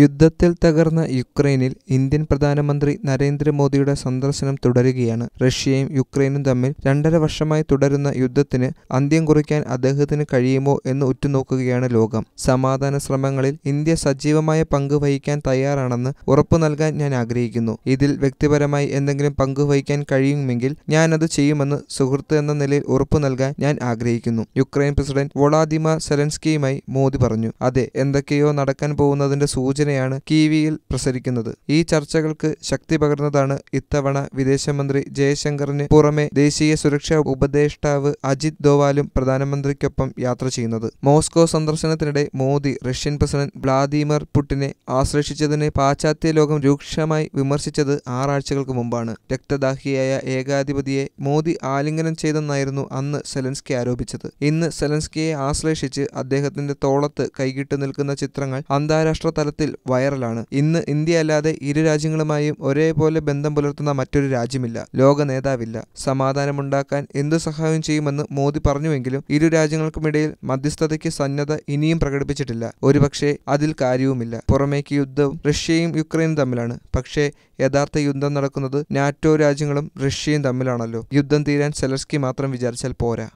യുദ്ധത്തിൽ തകർന്ന യുക്രൈനിൽ ഇന്ത്യൻ പ്രധാനമന്ത്രി നരേന്ദ്രമോദിയുടെ സന്ദർശനം തുടരുകയാണ് റഷ്യയും യുക്രൈനും തമ്മിൽ രണ്ടര വർഷമായി തുടരുന്ന യുദ്ധത്തിന് അന്ത്യം കുറിക്കാൻ അദ്ദേഹത്തിന് കഴിയുമോ എന്ന് ഉറ്റുനോക്കുകയാണ് ലോകം സമാധാന ശ്രമങ്ങളിൽ ഇന്ത്യ സജീവമായ പങ്ക് വഹിക്കാൻ തയ്യാറാണെന്ന് ഉറപ്പു നൽകാൻ ഞാൻ ആഗ്രഹിക്കുന്നു ഇതിൽ വ്യക്തിപരമായി എന്തെങ്കിലും പങ്ക് വഹിക്കാൻ കഴിയുമെങ്കിൽ അത് ചെയ്യുമെന്ന് സുഹൃത്ത് എന്ന നിലയിൽ ഉറപ്പു നൽകാൻ ഞാൻ ആഗ്രഹിക്കുന്നു യുക്രൈൻ പ്രസിഡന്റ് വൊളാദിമ സെലൻസ്കിയുമായി മോദി പറഞ്ഞു അതെ എന്തൊക്കെയോ നടക്കാൻ പോകുന്നതിന്റെ സൂചന എന്നതിനെയാണ് കീവിയിൽ പ്രസരിക്കുന്നത് ഈ ചർച്ചകൾക്ക് ശക്തി പകർന്നതാണ് ഇത്തവണ വിദേശമന്ത്രി ജയശങ്കറിന് പുറമെ ദേശീയ സുരക്ഷാ ഉപദേഷ്ടാവ് അജിത് ദോവാലും പ്രധാനമന്ത്രിക്കൊപ്പം യാത്ര ചെയ്യുന്നത് മോസ്കോ സന്ദർശനത്തിനിടെ മോദി റഷ്യൻ പ്രസിഡന്റ് വ്ലാദിമിർ പുടിനെ ആശ്രയിച്ചതിനെ പാശ്ചാത്യ ലോകം രൂക്ഷമായി വിമർശിച്ചത് ആറാഴ്ചകൾക്ക് മുമ്പാണ് രക്തദാഹിയായ ഏകാധിപതിയെ മോദി ആലിംഗനം ചെയ്തെന്നായിരുന്നു അന്ന് സെലൻസ്കി ആരോപിച്ചത് ഇന്ന് സെലൻസ്കിയെ ആശ്ലേഷിച്ച് അദ്ദേഹത്തിന്റെ തോളത്ത് കൈകിട്ട് നിൽക്കുന്ന ചിത്രങ്ങൾ അന്താരാഷ്ട്ര തലത്തിൽ വൈറലാണ് ഇന്ന് ഇന്ത്യ അല്ലാതെ ഇരു രാജ്യങ്ങളുമായും ഒരേപോലെ ബന്ധം പുലർത്തുന്ന മറ്റൊരു രാജ്യമില്ല ലോക നേതാവില്ല സമാധാനമുണ്ടാക്കാൻ എന്തു സഹായം ചെയ്യുമെന്ന് മോദി പറഞ്ഞുവെങ്കിലും ഇരു രാജ്യങ്ങൾക്കുമിടയിൽ മധ്യസ്ഥതയ്ക്ക് സന്നദ്ധ ഇനിയും പ്രകടിപ്പിച്ചിട്ടില്ല ഒരുപക്ഷെ അതിൽ കാര്യവുമില്ല പുറമേക്ക് യുദ്ധവും റഷ്യയും യുക്രൈനും തമ്മിലാണ് പക്ഷേ യഥാർത്ഥ യുദ്ധം നടക്കുന്നത് നാറ്റോ രാജ്യങ്ങളും റഷ്യയും തമ്മിലാണല്ലോ യുദ്ധം തീരാൻ സെലസ്കി മാത്രം വിചാരിച്ചാൽ പോരാ